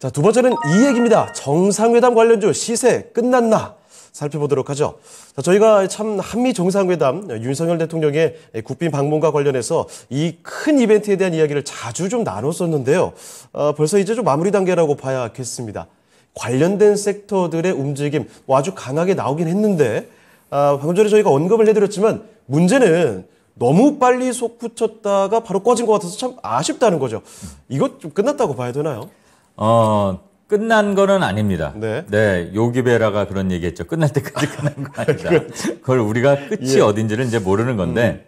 자, 두 번째는 이 얘기입니다. 정상회담 관련주 시세 끝났나? 살펴보도록 하죠. 자, 저희가 참 한미 정상회담 윤석열 대통령의 국빈 방문과 관련해서 이 큰 이벤트에 대한 이야기를 자주 좀 나눴었는데요. 어, 벌써 이제 좀 마무리 단계라고 봐야겠습니다. 관련된 섹터들의 움직임 뭐 아주 강하게 나오긴 했는데 아, 방금 전에 저희가 언급을 해드렸지만 문제는 너무 빨리 속 붙였다가 바로 꺼진 것 같아서 참 아쉽다는 거죠. 이것 좀 끝났다고 봐야 되나요? 어, 끝난 거는 아닙니다. 네. 네. 요기베라가 그런 얘기했죠. 끝날 때까지 끝난 거 아니다. 그렇죠. 그걸 우리가 끝이 예. 어딘지를 이제 모르는 건데,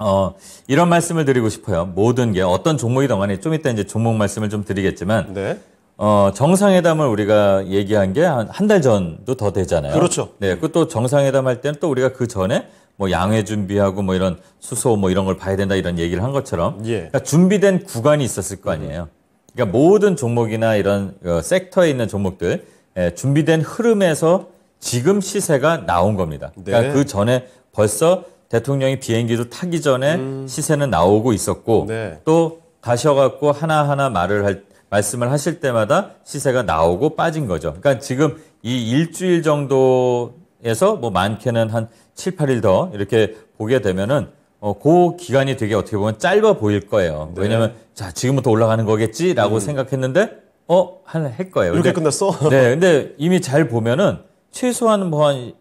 음. 어, 이런 말씀을 드리고 싶어요. 모든 게 어떤 종목이든 간에 좀 이따 이제 종목 말씀을 좀 드리겠지만, 네. 어, 정상회담을 우리가 얘기한 게 한 달 전도 더 되잖아요. 그렇죠. 네. 그 또 정상회담 할 때는 또 우리가 그 전에 뭐 양해 준비하고 뭐 이런 수소 뭐 이런 걸 봐야 된다 이런 얘기를 한 것처럼 예. 그러니까 준비된 구간이 있었을 거 아니에요. 음. 그러니까 모든 종목이나 이런 어, 섹터에 있는 종목들 예, 준비된 흐름에서 지금 시세가 나온 겁니다. 그러니까 네. 그 전에 벌써 대통령이 비행기도 타기 전에 음. 시세는 나오고 있었고 네. 또 가셔갖고 하나하나 말을 할 말씀을 하실 때마다 시세가 나오고 빠진 거죠. 그러니까 지금 이 일주일 정도에서 뭐 많게는 한 7, 8일 더 이렇게 보게 되면은 어, 그 기간이 되게 어떻게 보면 짧아 보일 거예요. 네. 왜냐면 자 지금부터 올라가는 거겠지라고 음. 생각했는데 어 하는 할 거예요. 이렇게 근데, 끝났어? 네, 근데 이미 잘 보면은 최소한 뭐 한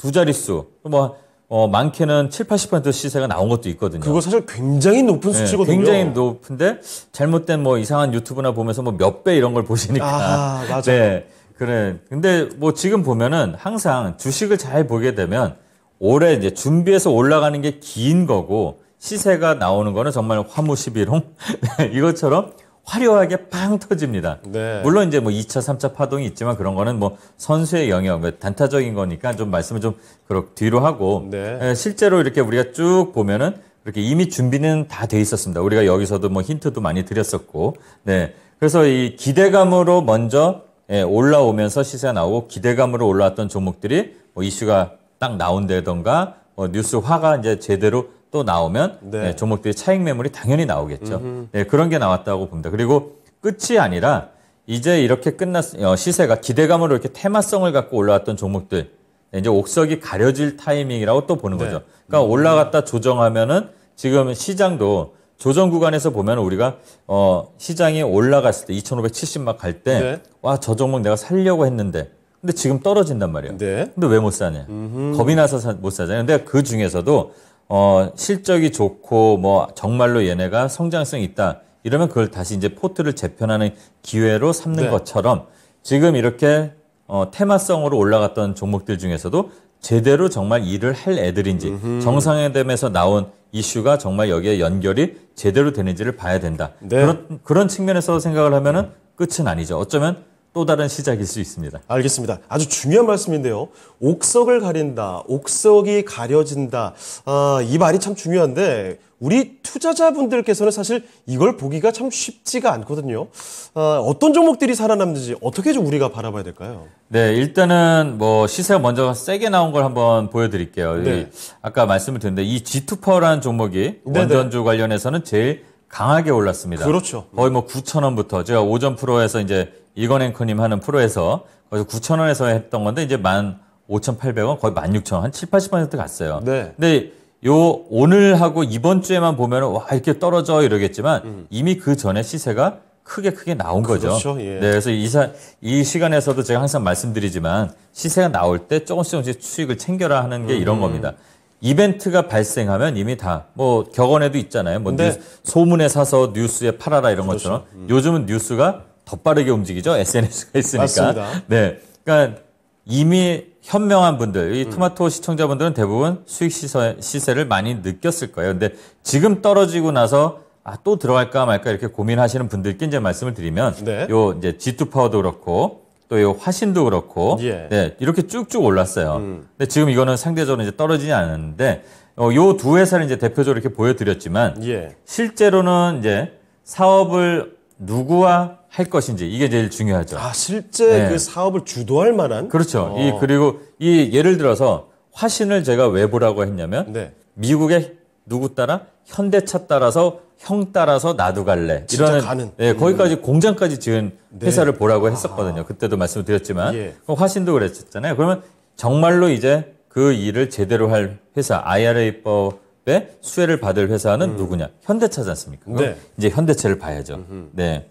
두 자릿수 뭐 어, 많게는 7, 80% 시세가 나온 것도 있거든요. 그거 사실 굉장히 높은 네, 수치거든요. 굉장히 높은데 잘못된 뭐 이상한 유튜브나 보면서 뭐 몇 배 이런 걸 보시니까. 아, 맞아요. 네. 그래. 근데 뭐 지금 보면은 항상 주식을 잘 보게 되면 올해 이제 준비해서 올라가는 게 긴 거고 시세가 나오는 거는 정말 화무시비롱 이것처럼 화려하게 빵 터집니다. 네. 물론 이제 뭐 2차, 3차 파동이 있지만 그런 거는 뭐 선수의 영역, 단타적인 거니까 좀 말씀을 좀 그렇게 뒤로 하고 네. 예, 실제로 이렇게 우리가 쭉 보면은 이렇게 이미 준비는 다 돼 있었습니다. 우리가 여기서도 뭐 힌트도 많이 드렸었고, 네. 그래서 이 기대감으로 먼저 예, 올라오면서 시세가 나오고 기대감으로 올라왔던 종목들이 뭐 이슈가 딱 나온다던가 어, 뉴스화가 이제 제대로 또 나오면 네. 네, 종목들이 차익 매물이 당연히 나오겠죠. 네, 그런 게 나왔다고 봅니다. 그리고 끝이 아니라 이제 이렇게 끝났 어, 시세가 기대감으로 이렇게 테마성을 갖고 올라왔던 종목들 네, 이제 옥석이 가려질 타이밍이라고 또 보는 네. 거죠. 그러니까 음. 올라갔다 조정하면은 지금 시장도 조정 구간에서 보면 우리가 어 시장이 올라갔을 때2 5 7 0만갈 때 와저 네. 종목 내가 살려고 했는데 근데 지금 떨어진단 말이에요. 네. 근데 왜 못 사냐? 음흠. 겁이 나서 사, 못 사잖아요. 근데 그 중에서도 어, 실적이 좋고 뭐 정말로 얘네가 성장성 있다. 이러면 그걸 다시 이제 포트를 재편하는 기회로 삼는 네. 것처럼 지금 이렇게 어, 테마성으로 올라갔던 종목들 중에서도 제대로 정말 일을 할 애들인지 정상회담에서 나온 이슈가 정말 여기에 연결이 제대로 되는지를 봐야 된다. 네. 그런 그런 측면에서 생각을 하면은 끝은 아니죠. 어쩌면 또 다른 시작일 수 있습니다. 알겠습니다. 아주 중요한 말씀인데요. 옥석을 가린다, 옥석이 가려진다. 아, 이 말이 참 중요한데 우리 투자자분들께서는 사실 이걸 보기가 참 쉽지가 않거든요. 아, 어떤 종목들이 살아남는지 어떻게 좀 우리가 바라봐야 될까요? 네, 일단은 뭐 시세가 먼저 세게 나온 걸 한번 보여드릴게요. 네. 아까 말씀을 드렸는데 이 G2퍼라는 종목이 네, 네. 원전주 관련해서는 제일 강하게 올랐습니다. 그렇죠. 거의 뭐 9천 원부터 제가 오전 프로에서 이제 이건 앵커님 하는 프로에서 거기서 9천 원에서 했던 건데 이제 만 5,800원 거의 16,000원 한 7, 80% 갔어요. 네. 근데 요 오늘하고 이번 주에만 보면 와 이렇게 떨어져 이러겠지만 음. 이미 그 전에 시세가 크게 크게 나온 그렇 거죠. 그렇죠. 예. 네, 그래서 이사 이 시간에서도 제가 항상 말씀드리지만 시세가 나올 때 조금씩 조금씩 수익을 챙겨라 하는 게 음. 이런 겁니다. 이벤트가 발생하면 이미 다 뭐 격언에도 있잖아요. 뭐 뉴스, 소문에 사서 뉴스에 팔아라 이런 그렇죠. 것처럼 음. 요즘은 뉴스가 더 빠르게 움직이죠. SNS가 있으니까. 맞습니다. 네. 그러니까 이미 현명한 분들, 이 토마토 음. 시청자분들은 대부분 수익 시세, 시세를 많이 느꼈을 거예요. 근데 지금 떨어지고 나서 아, 또 들어갈까 말까 이렇게 고민하시는 분들께 이제 말씀을 드리면 네. 요 이제 G2 파워도 그렇고 또이 화신도 그렇고 예. 네, 이렇게 쭉쭉 올랐어요. 음. 근데 지금 이거는 상대적으로 이제 떨어지지 않았는데 어, 요두 회사를 이제 대표적으로 이렇게 보여드렸지만 예. 실제로는 이제 사업을 누구와 할 것인지 이게 제일 중요하죠. 아 실제 네. 그 사업을 주도할 만한 그렇죠. 어. 이 그리고 이 예를 들어서 화신을 제가 왜 보라고 했냐면 네. 미국의 누구 따라 현대차 따라서 형 따라서 나도 갈래. 이런 가는. 예, 거기까지 음. 공장까지 지은 네. 회사를 보라고 했었거든요. 아 그때도 말씀드렸지만 예. 화신도 그랬었잖아요. 그러면 정말로 이제 그 일을 제대로 할 회사 IRA법에 수혜를 받을 회사는 음. 누구냐? 현대차지 않습니까? 네. 이제 현대차를 봐야죠. 음흠. 네.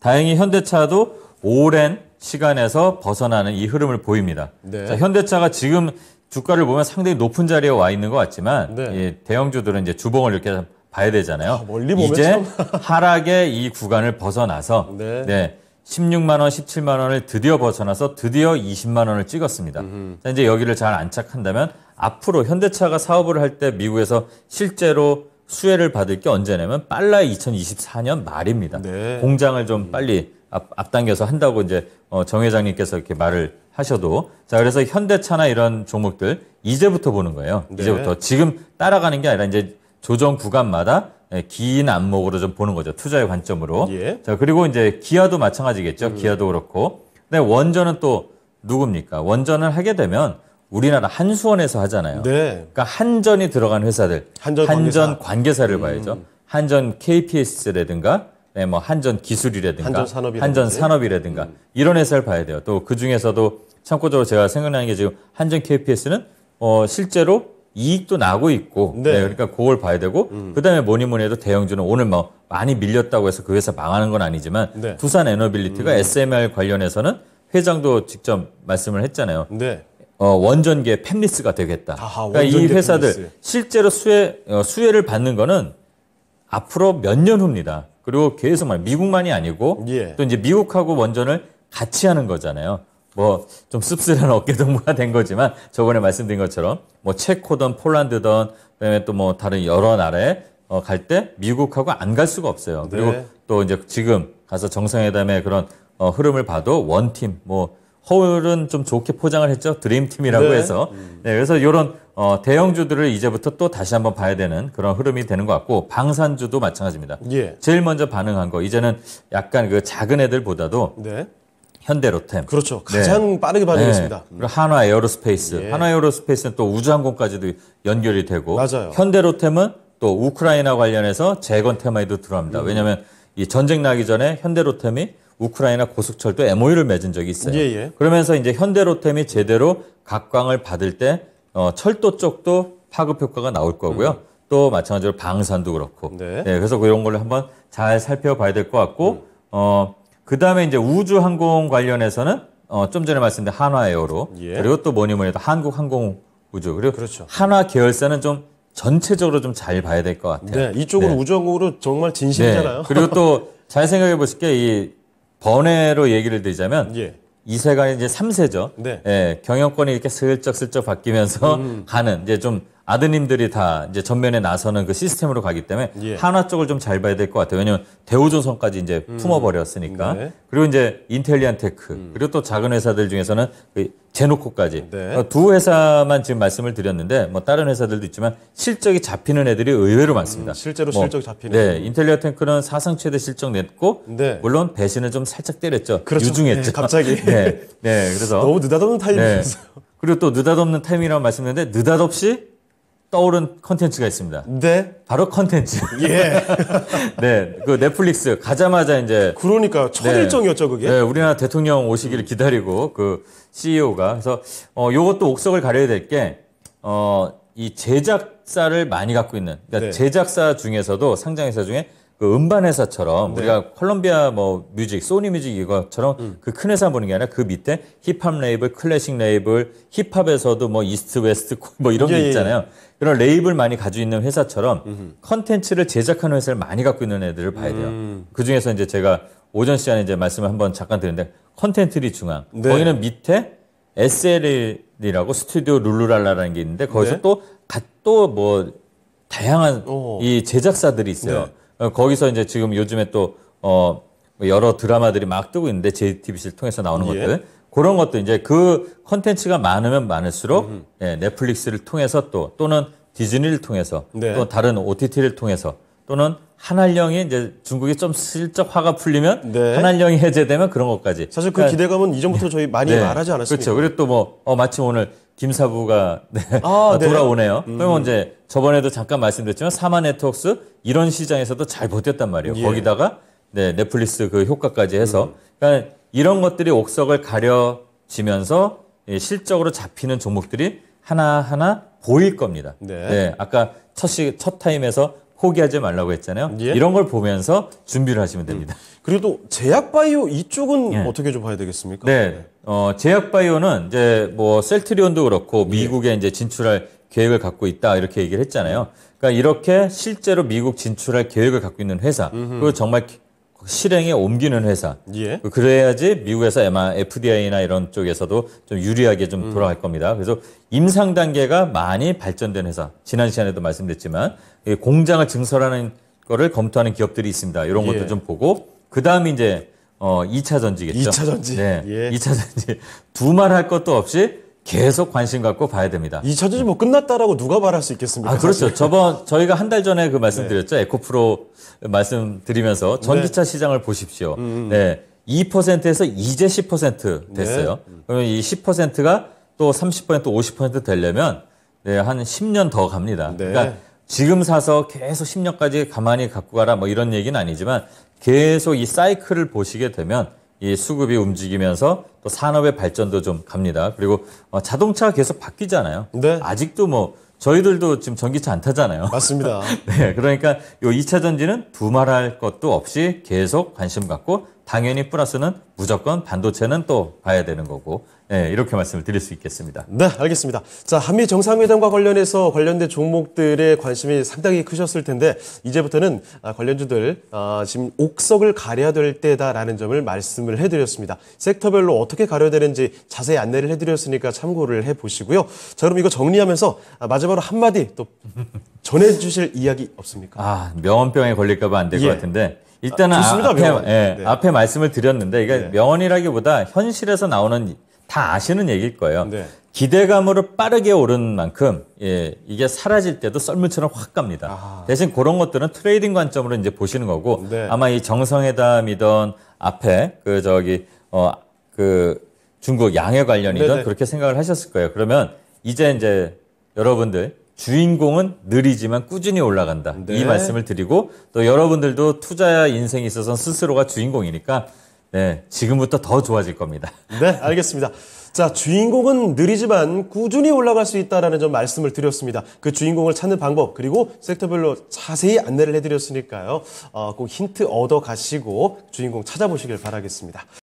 다행히 현대차도 오랜 시간에서 벗어나는 이 흐름을 보입니다. 네. 자, 현대차가 지금 주가를 보면 상당히 높은 자리에 와 있는 것 같지만 네. 예, 대형주들은 이제 주봉을 이렇게 봐야 되잖아요. 아, 이제 하락의 이 구간을 벗어나서 네. 네. 16만 원, 17만 원을 드디어 벗어나서 드디어 20만 원을 찍었습니다. 자, 이제 여기를 잘 안착한다면 앞으로 현대차가 사업을 할 때 미국에서 실제로 수혜를 받을 게 언제냐면 빨라 2024년 말입니다. 네. 공장을 좀 음. 빨리 앞, 앞당겨서 한다고 이제 어, 정 회장님께서 이렇게 말을 하셔도 자 그래서 현대차나 이런 종목들 이제부터 보는 거예요. 네. 이제부터 지금 따라가는 게 아니라 이제 조정 구간마다 예, 긴 안목으로 좀 보는 거죠. 투자의 관점으로. 예. 자, 그리고 이제 기아도 마찬가지겠죠. 음. 기아도 그렇고. 근데 원전은 또 누굽니까? 원전을 하게 되면 우리나라 한수원에서 하잖아요. 네. 그러니까 한전이 들어간 회사들, 한전, 한전 관계사. 를 음. 봐야죠. 한전 KPS라든가, 네, 뭐 한전 기술이라든가, 한전 산업이라든가, 한전 산업이라든가 음. 이런 회사를 봐야 돼요. 또그 중에서도 참고적으로 제가 생각나는 게 지금 한전 KPS는 어, 실제로 이익도 나고 있고 네. 네, 그러니까 그걸 봐야 되고 음. 그다음에 뭐니 뭐니 해도 대형주는 오늘 뭐 많이 밀렸다고 해서 그 회사 망하는 건 아니지만 네. 두산 에너빌리티가 음. SMR 관련해서는 회장도 직접 말씀을 했잖아요. 네. 어, 원전계 팹리스가 되겠다. 아하, 그러니까 이 회사들 팹리스. 실제로 수혜 어, 수혜를 받는 거는 앞으로 몇 년 후입니다. 그리고 계속 말 미국만이 아니고 예. 또 이제 미국하고 원전을 같이 하는 거잖아요. 뭐좀 씁쓸한 어깨동무가 된 거지만 저번에 말씀드린 것처럼 뭐 체코든 폴란드든 그다음에 또 뭐 다른 여러 나라에 어, 갈때 미국하고 안 갈 수가 없어요. 네. 그리고 네. 또 이제 지금 가서 정상회담의 그런 어, 흐름을 봐도 원팀 뭐 허울은 좀 좋게 포장을 했죠. 드림팀이라고 네. 해서. 음. 네, 그래서 이런 어, 대형주들을 이제부터 또 다시 한번 봐야 되는 그런 흐름이 되는 것 같고 방산주도 마찬가지입니다. 예. 제일 먼저 반응한 거 이제는 약간 그 작은 애들보다도 네. 현대로템. 그렇죠. 네. 가장 네. 빠르게 반응했습니다. 네. 그리고 한화 에어로스페이스. 예. 한화 에어로스페이스는 또 우주항공까지도 연결이 되고 맞아요. 현대로템은 또 우크라이나 관련해서 재건 테마에도 들어갑니다. 음. 왜냐하면 이 전쟁 나기 전에 현대로템이 우크라이나 고속철도 MOU를 맺은 적이 있어요. 예예. 예. 그러면서 이제 현대로템이 제대로 각광을 받을 때 어, 철도 쪽도 파급 효과가 나올 거고요. 음. 또 마찬가지로 방산도 그렇고. 네. 네. 그래서 그런 걸 한번 잘 살펴봐야 될 것 같고 음. 어. 그 다음에 이제 우주항공 관련해서는 어, 좀 전에 말씀드린 한화에어로 예. 그리고 또 뭐니 뭐니 해도 한국항공우주 그리고 그렇죠. 한화 계열사는 좀 전체적으로 좀 잘 봐야 될 것 같아요. 네, 이쪽은 네. 우주항공으로 정말 진심이잖아요. 네. 그리고 또 잘 생각해 보실 게 이 번외로 얘기를 드리자면 예. 2세가 이제 3세죠. 네. 예, 경영권이 이렇게 슬쩍슬쩍 바뀌면서 음. 가는 이제 좀 아드님들이 다 이제 전면에 나서는 그 시스템으로 가기 때문에 예. 한화 쪽을 좀 잘 봐야 될 것 같아요. 왜냐하면 대우조선까지 이제 음. 품어버렸으니까. 네. 그리고 이제 인텔리안테크 음. 그리고 또 작은 회사들 중에서는 그 제노코까지 네. 어, 두 회사만 지금 말씀을 드렸는데 뭐 다른 회사들도 있지만 실적이 잡히는 애들이 의외로 많습니다. 음, 실제로 뭐, 실적 이 잡히는. 네, 음. 인텔리안테크는 사상 최대 실적 냈고 네. 물론 배신을 좀 살짝 때렸죠. 그렇죠. 유중했죠. 네, 갑자기. 네, 네, 그래서 너무 느닷없는 타이밍이었어요. 네. 그리고 또 느닷없는 타이밍이라고 말씀드렸는데 느닷없이 떠오른 컨텐츠가 있습니다. 네. 바로 컨텐츠. 예. 네. 그 넷플릭스 가자마자 이제 그러니까 첫 네. 일정이었죠, 그게. 네, 우리나라 대통령 오시기를 기다리고 그 CEO가 그래서 어 요것도 옥석을 가려야 될 게 어 이 제작사를 많이 갖고 있는 그러니까 네. 제작사 중에서도 상장회사 중에 그 음반 회사처럼 네. 우리가 콜롬비아 뭐 뮤직, 소니 뮤직 이거처럼 음. 그큰 회사 보는 게 아니라 그 밑에 힙합 레이블, 클래식 레이블, 힙합에서도 뭐 이스트 웨스트 뭐 이런 예, 게 예, 예. 있잖아요. 예. 이런 레이블 많이 가지고 있는 회사처럼 컨텐츠를 제작하는 회사를 많이 갖고 있는 애들을 봐야 돼요. 음. 그 중에서 이제 제가 오전 시간에 이제 말씀을 한번 잠깐 드렸는데 컨텐츠리 중앙. 네. 거기는 밑에 SL이라고 스튜디오 룰루랄라라는 게 있는데 거기서 네. 또또 뭐 다양한 오. 이 제작사들이 있어요. 네. 어, 거기서 이제 지금 요즘에 또 어, 여러 드라마들이 막 뜨고 있는데 JTBC를 통해서 나오는 예. 것들 그런 것도 이제 그 컨텐츠가 많으면 많을수록 음. 예, 넷플릭스를 통해서 또 또는 디즈니를 통해서 네. 또 다른 OTT를 통해서 또는 한한령이 이제 중국이 좀 슬쩍 화가 풀리면 네. 한한령이 해제되면 그런 것까지 사실 그 그러니까, 기대감은 이전부터 저희 많이 네. 말하지 않았습니까? 그렇죠. 그리고 또뭐 어, 마침 오늘 김사부가 네. 아, 아 네. 돌아오네요. 네. 음. 그러면 이제 저번에도 잠깐 말씀드렸지만 사마 네트웍스 이런 시장에서도 잘 버텼단 말이에요. 예. 거기다가 네, 넷플릭스 그 효과까지 해서 음. 그러니까 이런 것들이 옥석을 가려지면서 실적으로 잡히는 종목들이 하나하나 보일 겁니다. 네. 네 아까 첫, 시, 첫 타임에서 포기하지 말라고 했잖아요. 예? 이런 걸 보면서 준비를 하시면 됩니다. 음. 그리고 또 제약바이오 이쪽은 예. 어떻게 좀 봐야 되겠습니까? 네. 네. 어, 제약바이오는 이제 뭐 셀트리온도 그렇고 예. 미국에 이제 진출할 계획을 갖고 있다 이렇게 얘기를 했잖아요. 그러니까 이렇게 실제로 미국 진출할 계획을 갖고 있는 회사, 그리고 정말 실행에 옮기는 회사. 예. 그 그래야지 미국에서 아마 FDI나 이런 쪽에서도 좀 유리하게 좀 음. 돌아갈 겁니다. 그래서 임상 단계가 많이 발전된 회사. 지난 시간에도 말씀드렸지만 공장을 증설하는 거를 검토하는 기업들이 있습니다. 이런 예. 것도 예. 좀 보고 그다음 에 이제 어, 2차 전지겠죠. 2차 전지. 네. 예. 2차 전지. 두 말 할 것도 없이 계속 관심 갖고 봐야 됩니다. 2차 전지 뭐 끝났다라고 누가 말할 수 있겠습니까? 아, 그렇죠. 사실. 저번 저희가 한 달 전에 그 말씀드렸죠. 네. 에코프로 말씀드리면서 전기차 네. 시장을 보십시오. 음. 음. 네. 2%에서 이제 10% 됐어요. 네. 그러면 이 10%가 또 30%, 50% 되려면 네, 한 10년 더 갑니다. 네. 그러니까 지금 사서 계속 10년까지 가만히 갖고 가라 뭐 이런 얘기는 아니지만 계속 이 사이클을 보시게 되면 이 수급이 움직이면서 또 산업의 발전도 좀 갑니다. 그리고 어, 자동차가 계속 바뀌잖아요. 네. 아직도 뭐 저희들도 지금 전기차 안 타잖아요. 맞습니다. 네. 그러니까 이 2차 전지는 두말할 것도 없이 계속 관심 갖고 당연히 플러스는 무조건 반도체는 또 봐야 되는 거고 네, 이렇게 말씀을 드릴 수 있겠습니다. 네, 알겠습니다. 자, 한미 정상회담과 관련해서 관련된 종목들의 관심이 상당히 크셨을 텐데 이제부터는 아, 관련주들 어, 지금 옥석을 가려야 될 때다라는 점을 말씀을 해드렸습니다. 섹터별로 어떻게 가려야 되는지 자세히 안내를 해드렸으니까 참고를 해보시고요. 자, 그럼 이거 정리하면서 아, 마지막으로 한마디 또 전해주실 이야기 없습니까? 아, 명언병에 걸릴까봐 안 될것 예. 같은데 일단은 아, 좋습니다, 앞에, 예, 네. 앞에 말씀을 드렸는데 이게 그러니까 네. 명언이라기보다 현실에서 나오는 다 아시는 얘기일 거예요. 네. 기대감으로 빠르게 오른 만큼 예, 이게 사라질 때도 썰물처럼 확 갑니다. 아. 대신 그런 것들은 트레이딩 관점으로 이제 보시는 거고 네. 아마 이 정상회담이던 앞에 그 저기 어그 중국 양해 관련이든 그렇게 생각을 하셨을 거예요. 그러면 이제 이제 여러분들 주인공은 느리지만 꾸준히 올라간다. 네. 이 말씀을 드리고 또 여러분들도 투자 인생에 있어서 스스로가 주인공이니까 네, 지금부터 더 좋아질 겁니다. 네, 알겠습니다. 자, 주인공은 느리지만 꾸준히 올라갈 수있다는점 말씀을 드렸습니다. 그 주인공을 찾는 방법 그리고 섹터별로 자세히 안내를 해드렸으니까요. 어, 꼭 힌트 얻어 가시고 주인공 찾아보시길 바라겠습니다.